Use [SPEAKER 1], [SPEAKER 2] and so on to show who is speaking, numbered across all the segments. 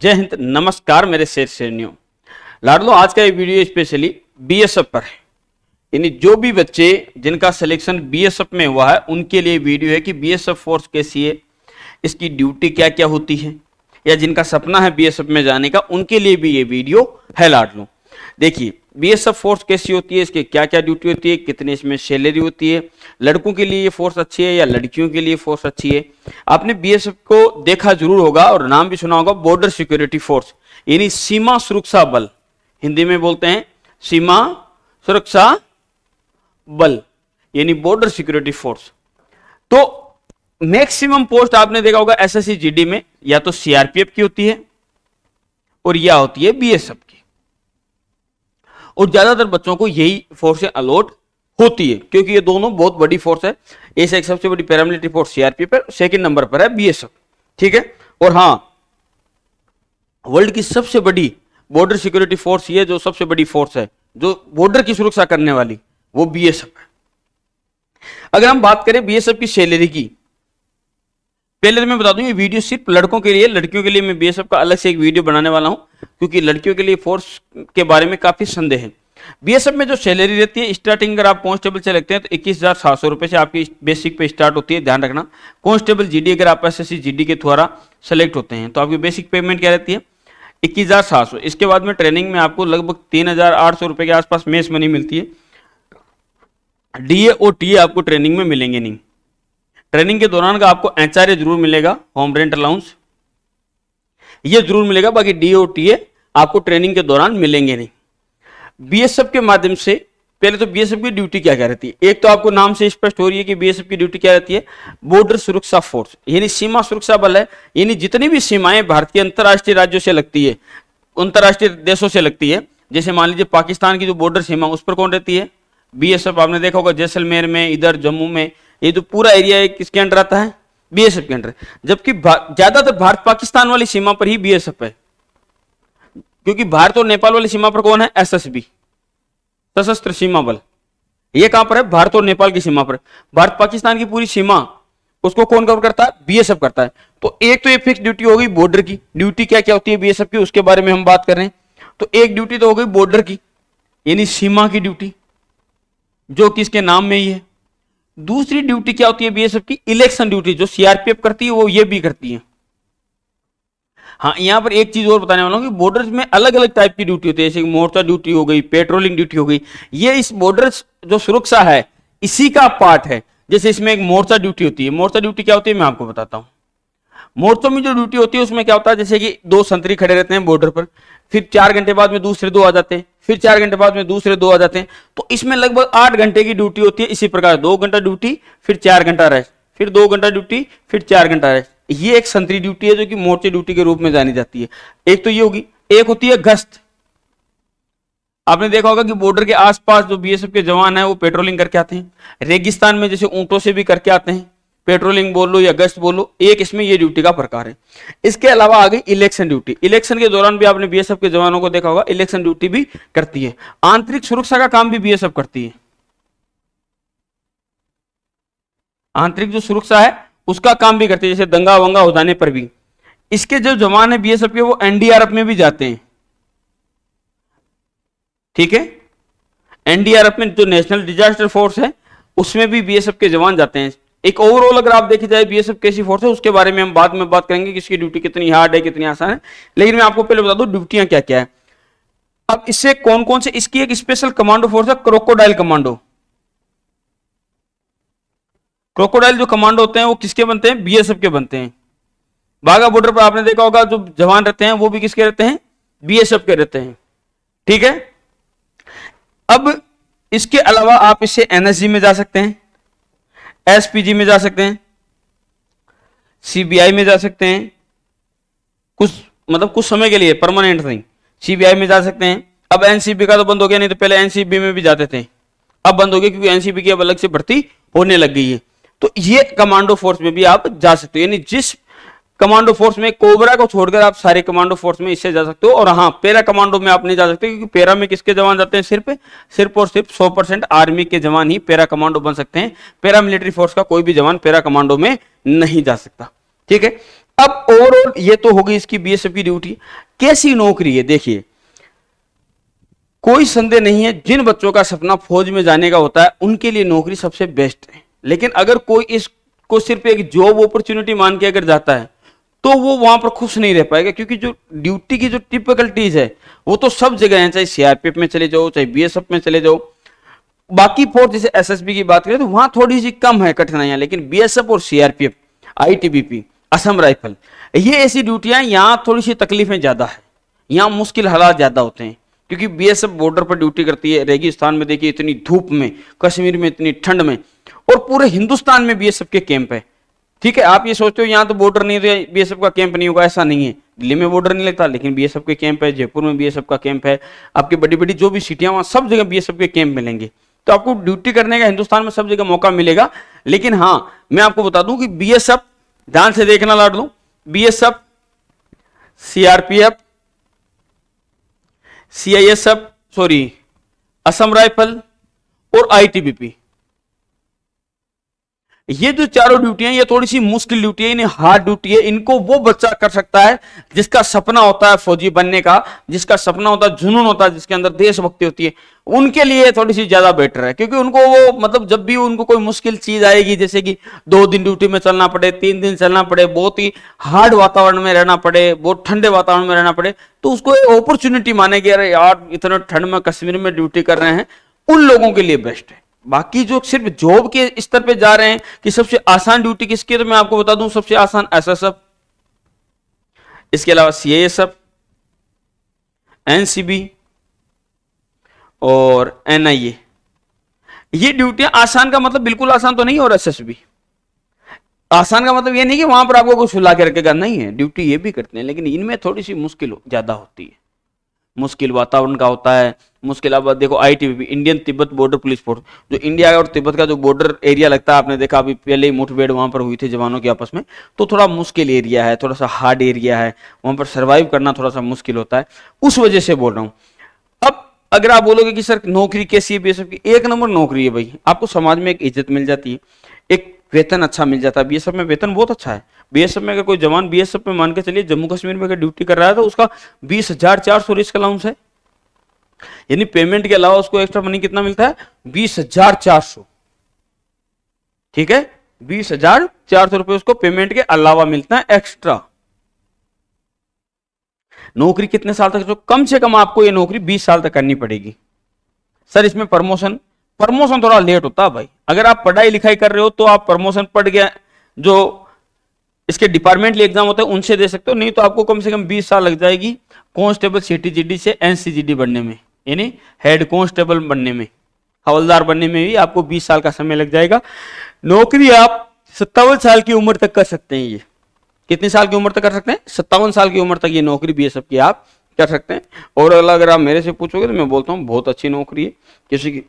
[SPEAKER 1] जय हिंद नमस्कार मेरे शेर श्रेणियों लाडलो आज का ये वीडियो स्पेशली बीएसएफ पर है यानी जो भी बच्चे जिनका सिलेक्शन बीएसएफ में हुआ है उनके लिए वीडियो है कि बीएसएफ फोर्स कैसी है इसकी ड्यूटी क्या क्या होती है या जिनका सपना है बीएसएफ में जाने का उनके लिए भी ये वीडियो है लाडलो देखिए बी एस एफ फोर्स कैसी होती है इसके क्या क्या ड्यूटी होती है कितने इसमें सैलरी होती है लड़कों के लिए ये फोर्स अच्छी है या लड़कियों के लिए फोर्स अच्छी है आपने बीएसएफ को देखा जरूर होगा और नाम भी सुना होगा बॉर्डर सिक्योरिटी फोर्स यानी सीमा सुरक्षा बल हिंदी में बोलते हैं सीमा सुरक्षा बल यानी बॉर्डर सिक्योरिटी फोर्स तो मैक्सिमम पोस्ट आपने देखा होगा एस एस में या तो सीआरपीएफ की होती है और या होती है बीएसएफ की और ज्यादातर बच्चों को यही फोर्स अलॉट होती है क्योंकि ये दोनों बहुत बड़ी फोर्स है एस एक सबसे बड़ी पैरामिलिट्री फोर्स सीआरपी पर सेकंड नंबर पर है बी ठीक है और हाँ वर्ल्ड की सबसे बड़ी बॉर्डर सिक्योरिटी फोर्स ये जो सबसे बड़ी फोर्स है जो बॉर्डर की सुरक्षा करने वाली वो बीएसएफ है अगर हम बात करें बीएसएफ की सैलरी की पहले तो मैं बता दूं ये वीडियो सिर्फ लड़कों के लिए लड़कियों के लिए मैं बीएसएफ का अलग से एक वीडियो बनाने वाला हूं क्योंकि लड़कियों के लिए फोर्स के बारे में काफी संदेह है बीएसएफ में जो सैलरी रहती है स्टार्टिंग अगर आप कॉन्स्टेबल से लगते हैं तो इक्कीस हजार सात सौ रुपए से आपकी बेसिक पे स्टार्ट होती है ध्यान रखना जी डी अगर आप एस एस के द्वारा सेलेक्ट होते हैं तो आपकी बेसिक पेमेंट क्या रहती है इक्कीस हजार सात सौ इसके बाद में ट्रेनिंग में आपको लगभग तीन हजार आठ सौ रुपए के आसपास मेस मनी मिलती है डीए और टीए आपको ट्रेनिंग में मिलेंगे नहीं ट्रेनिंग के दौरान का आपको एच जरूर मिलेगा होम रेंट अलाउंस ये जरूर मिलेगा बाकी डी ओ टी ए आपको ट्रेनिंग के दौरान मिलेंगे नहीं बीएसएफ के माध्यम से पहले तो बीएसएफ की ड्यूटी क्या क्या रहती है एक तो आपको नाम से स्पष्ट हो रही है कि बीएसएफ की ड्यूटी क्या रहती है बॉर्डर सुरक्षा फोर्स यानी सीमा सुरक्षा बल है यानी जितनी भी सीमाएं भारतीय अंतर्राष्ट्रीय राज्यों से लगती है अंतर्राष्ट्रीय देशों से लगती है जैसे मान लीजिए पाकिस्तान की जो बॉर्डर सीमा उस पर कौन रहती है बीएसएफ आपने देखा होगा जैसलमेर में इधर जम्मू में ये जो पूरा एरिया है किसके अंडर आता है बीएसएफ के अंडर जबकि ज्यादातर भारत पाकिस्तान वाली सीमा पर ही बीएसएफ है क्योंकि भारत और नेपाल वाली सीमा पर कौन है एसएसबी सशस्त्र सीमा बल ये कहां पर है भारत और नेपाल की सीमा पर भारत पाकिस्तान की पूरी सीमा उसको कौन कवर करता है बीएसएफ करता है तो एक तो ये फिक्स ड्यूटी हो गई बॉर्डर की ड्यूटी क्या क्या होती है बीएसएफ की उसके बारे में हम बात कर रहे हैं तो एक ड्यूटी तो हो गई बॉर्डर की यानी सीमा की ड्यूटी जो कि इसके नाम में ही है दूसरी ड्यूटी क्या होती है बीएसएफ की इलेक्शन ड्यूटी जो सीआरपीएफ करती है वो ये भी करती है हाँ यहां पर एक चीज और बताने वाला हूं कि बॉर्डर्स में अलग अलग टाइप की ड्यूटी होती है जैसे मोर्चा ड्यूटी हो गई पेट्रोलिंग ड्यूटी हो गई ये इस बॉर्डर्स जो सुरक्षा है इसी का पार्ट है जैसे इसमें एक मोर्चा ड्यूटी होती है मोर्चा ड्यूटी क्या होती है मैं आपको बताता हूँ मोर्चों में जो ड्यूटी होती है उसमें क्या होता है जैसे कि दो संतरी खड़े रहते हैं बॉर्डर पर फिर चार घंटे बाद में दूसरे दो आ जाते हैं फिर चार घंटे बाद में दूसरे दो आ जाते हैं तो इसमें लगभग आठ घंटे की ड्यूटी होती है इसी प्रकार दो घंटा ड्यूटी फिर चार घंटा रेस्ट फिर दो घंटा ड्यूटी फिर चार घंटा रेस्ट ये एक संतरी ड्यूटी है जो कि मोर्चे ड्यूटी के रूप में जानी जाती है एक तो ये होगी एक होती है गश्त आपने देखा होगा कि बॉर्डर के आसपास जो बीएसएफ के जवान है वो पेट्रोलिंग करके आते हैं रेगिस्तान में जैसे ऊंटों से भी करके आते हैं पेट्रोलिंग बोल लो या गश्त बोल लो एक इसमें ये ड्यूटी का प्रकार है इसके अलावा आ गई इलेक्शन ड्यूटी इलेक्शन के दौरान भी आपने बीएसएफ के जवानों को देखा होगा इलेक्शन ड्यूटी भी करती है आंतरिक सुरक्षा का काम भी बीएसएफ करती है आंतरिक जो सुरक्षा है उसका काम भी करती है जैसे दंगा वंगा हो जाने पर भी इसके जो जवान है बीएसएफ के वो एनडीआरएफ में भी जाते हैं ठीक है एनडीआरएफ में जो नेशनल डिजास्टर फोर्स है उसमें भी बीएसएफ के जवान जाते हैं एक ओवरऑल अगर आप देखे जाए बीएसएफ कैसी फोर्स है उसके बारे में हम बाद में बात करेंगे किसकी ड्यूटी कितनी हार्ड है कितनी आसान है लेकिन मैं आपको पहले बता दू ड्यूटियां क्या क्या है अब इससे कौन कौन से इसकी एक स्पेशल कमांडो फोर्स है क्रोकोडाइल कमांडो क्रोकोडाइल जो कमांडो होते हैं वो किसके बनते हैं बीएसएफ के बनते हैं बाघा बॉर्डर पर आपने देखा होगा जो जवान रहते हैं वो भी किसके रहते हैं बीएसएफ के रहते हैं ठीक है अब इसके अलावा आप इसे एनएसजी में जा सकते हैं एसपीजी में जा सकते हैं सीबीआई में जा सकते हैं कुछ मतलब कुछ समय के लिए परमानेंट नहीं सीबीआई में जा सकते हैं अब एनसीबी का तो बंद हो गया नहीं तो पहले एनसीबी में भी जाते थे अब बंद हो गया क्योंकि एनसीबी की अब अलग से भर्ती होने लग गई है तो ये कमांडो फोर्स में भी आप जा सकते हो यानी जिस कमांडो फोर्स में कोबरा को छोड़कर आप सारे कमांडो फोर्स में इससे जा सकते हो और हाँ पेरा कमांडो में आप नहीं जा सकते क्योंकि पेरा में किसके जवान जाते हैं सिर्फ सिर्फ और सिर्फ 100 परसेंट आर्मी के जवान ही पेरा कमांडो बन सकते हैं पेरा मिलिट्री फोर्स का कोई भी जवान पेरा कमांडो में नहीं जा सकता ठीक है अब ओवरऑल ये तो होगी इसकी एफ की ड्यूटी कैसी नौकरी है देखिए कोई संदेह नहीं है जिन बच्चों का सपना फौज में जाने का होता है उनके लिए नौकरी सबसे बेस्ट है लेकिन अगर कोई इसको सिर्फ एक जॉब अपॉर्चुनिटी मान के अगर जाता है तो वो वहां पर खुश नहीं रह पाएगा क्योंकि जो ड्यूटी की जो टिपिकल्टीज है वो तो सब जगह है चाहे सीआरपीएफ में चले जाओ चाहे बीएसएफ में चले जाओ बाकी फोर्स जैसे एसएसबी की बात करें तो वहां थोड़ी सी कम है कठिनाइयां लेकिन बीएसएफ और सीआरपीएफ आईटीबीपी असम राइफल ये ऐसी ड्यूटियां यहाँ थोड़ी सी तकलीफें ज्यादा है यहाँ मुश्किल हालात ज्यादा होते हैं क्योंकि बीएसएफ बॉर्डर पर ड्यूटी करती है रेगिस्तान में देखिए इतनी धूप में कश्मीर में इतनी ठंड में और पूरे हिंदुस्तान में बीएसएफ के कैंप है ठीक है आप ये सोचते हो यहाँ तो बॉर्डर नहीं है तो बीएसएफ का कैंप नहीं होगा ऐसा नहीं है दिल्ली में बॉर्डर नहीं लगता लेकिन बी एफ के कैंप है जयपुर में बीएसएफ का कैंप है आपकी बड़ी बड़ी जो भी सिटियां वहां सब जगह एफ के कैंप मिलेंगे तो आपको ड्यूटी करने का हिंदुस्तान में सब जगह मौका मिलेगा लेकिन हाँ मैं आपको बता दूं कि एफ ध्यान से देखना लाट दू BSF CRPF CISF sorry Assam rifle और आईटीबीपी ये जो चारों ड्यूटियां ये थोड़ी सी मुश्किल ड्यूटी है इन्हें हार्ड ड्यूटी है इनको वो बच्चा कर सकता है जिसका सपना होता है फौजी बनने का जिसका सपना होता है जुनून होता है जिसके अंदर देशभक्ति होती है उनके लिए थोड़ी सी ज्यादा बेटर है क्योंकि उनको वो मतलब जब भी उनको कोई मुश्किल चीज आएगी जैसे कि दो दिन ड्यूटी में चलना पड़े तीन दिन चलना पड़े बहुत ही हार्ड वातावरण में रहना पड़े बहुत ठंडे वातावरण में रहना पड़े तो उसको एक अपॉर्चुनिटी मानेगी अरे यार इतने ठंड में कश्मीर में ड्यूटी कर रहे हैं उन लोगों के लिए बेस्ट है बाकी जो सिर्फ जॉब के स्तर पे जा रहे हैं कि सबसे आसान ड्यूटी किसकी तो मैं आपको बता दूं सबसे आसान ऐसा सब इसके अलावा सी सब एनसीबी और एनआईए ये ड्यूटियां आसान का मतलब बिल्कुल आसान तो नहीं और एसएसबी आसान का मतलब ये नहीं कि वहां पर आपको कुछ ला के रखेगा नहीं है ड्यूटी ये भी करते हैं लेकिन इनमें थोड़ी सी मुश्किल ज्यादा होती है मुश्किल वातावरण का होता है मुश्किल अब देखो I Indian Tibet border police force जो इंडिया और तिब्बत का जो बॉर्डर एरिया लगता है आपने देखा अभी पहले ही मुठभेड़ वहाँ पर हुई थी जवानों के आपस में तो थोड़ा मुश्किल एरिया है थोड़ा सा हार्ड एरिया है वहाँ पर सर्वाइव करना थोड़ा सा मुश्किल होता है उस वजह से बोल रहा हूँ अब अगर आप बोलोगे कि सर नौकरी कैसी है बी की एक नंबर नौकरी है भाई आपको समाज में एक इज्जत मिल जाती है एक वेतन अच्छा मिल जाता है बी में वेतन बहुत अच्छा है बीएसएफ में अगर कोई जवान बीएसएफ में मान के चलिए जम्मू कश्मीर में अगर ड्यूटी कर रहा है तो उसका बीस हजार चार सौ रिस्क अलाउंस है यानी पेमेंट के अलावा उसको एक्स्ट्रा मनी कितना मिलता है बीस हजार चार सौ ठीक है बीस हजार चार सौ रुपए उसको पेमेंट के अलावा मिलता है एक्स्ट्रा नौकरी कितने साल तक जो कम से कम आपको ये नौकरी बीस साल तक करनी पड़ेगी सर इसमें प्रमोशन प्रमोशन थोड़ा लेट होता है भाई अगर आप पढ़ाई लिखाई कर रहे हो तो आप प्रमोशन पढ़ गया जो इसके डिपार्टमेंटली एग्जाम होते हैं उनसे दे सकते हो नहीं तो आपको कम से कम बीस साल लग जाएगी कॉन्स्टेबल सीटीजीडी से एनसीजीडी बनने में यानी हेड कॉन्स्टेबल बनने में हवलदार बनने में भी आपको 20 साल का समय लग जाएगा नौकरी आप सत्तावन साल की उम्र तक कर सकते हैं ये कितने साल की उम्र तक कर सकते हैं सत्तावन साल की उम्र तक ये नौकरी बी की आप कर सकते हैं और अगर आप मेरे से पूछोगे तो मैं बोलता हूँ बहुत अच्छी नौकरी है किसी की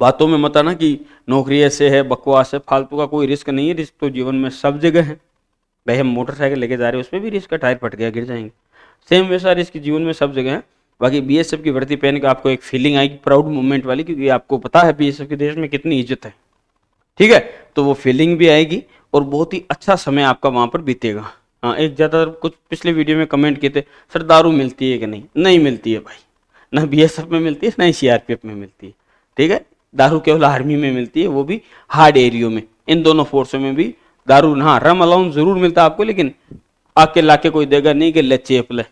[SPEAKER 1] बातों में मत आना कि नौकरी ऐसे है बकवास है फालतू का कोई रिस्क नहीं है रिस्क तो जीवन में सब जगह है भाई हम मोटरसाइकिल लेके जा रहे हैं उसमें भी रिस्क का टायर फट गया गिर जाएंगे सेम वैसा रिस्क जीवन में सब जगह है बाकी बी की भर्ती पहन के आपको एक फीलिंग आएगी प्राउड मूवमेंट वाली क्योंकि आपको पता है बी के देश में कितनी इज्जत है ठीक है तो वो फीलिंग भी आएगी और बहुत ही अच्छा समय आपका वहाँ पर बीतेगा हाँ एक ज़्यादातर कुछ पिछले वीडियो में कमेंट किए थे सर दारू मिलती है कि नहीं नहीं मिलती है भाई ना बी में मिलती है ना ही सी में मिलती है ठीक है दारू केवल आर्मी में मिलती है वो भी हार्ड एरियो में इन दोनों फोर्सों में भी दारू हाँ रम अलाउन जरूर मिलता है आपको लेकिन आके लाके कोई देगा नहीं कि ले चेप ले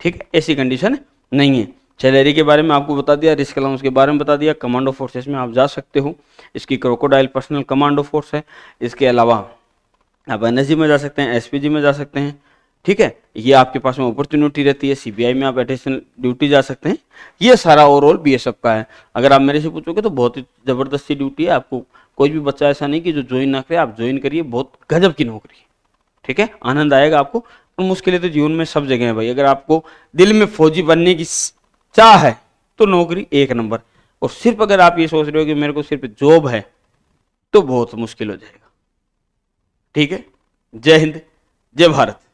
[SPEAKER 1] ठीक है ऐसी कंडीशन नहीं है सैलरी के बारे में आपको बता दिया रिस्क अलाउंस के बारे में बता दिया कमांडो फोर्सेस में आप जा सकते हो इसकी क्रोकोडाइल पर्सनल कमांडो फोर्स है इसके अलावा आप एन में जा सकते हैं एस में जा सकते हैं ठीक है ये आपके पास में अपॉर्चुनिटी रहती है सीबीआई में आप एडिशनल ड्यूटी जा सकते हैं ये सारा ओवरऑल बीएसएफ का है अगर आप मेरे से पूछोगे तो बहुत ही जबरदस्ती ड्यूटी है आपको कोई भी बच्चा ऐसा नहीं कि जो ज्वाइन ना करे आप ज्वाइन करिए बहुत गजब की नौकरी ठीक है आनंद आएगा आपको और मुश्किलें तो जीवन में सब जगह है भाई अगर आपको दिल में फौजी बनने की चाह है तो नौकरी एक नंबर और सिर्फ अगर आप ये सोच रहे हो कि मेरे को सिर्फ जॉब है तो बहुत मुश्किल हो जाएगा ठीक है जय हिंद जय भारत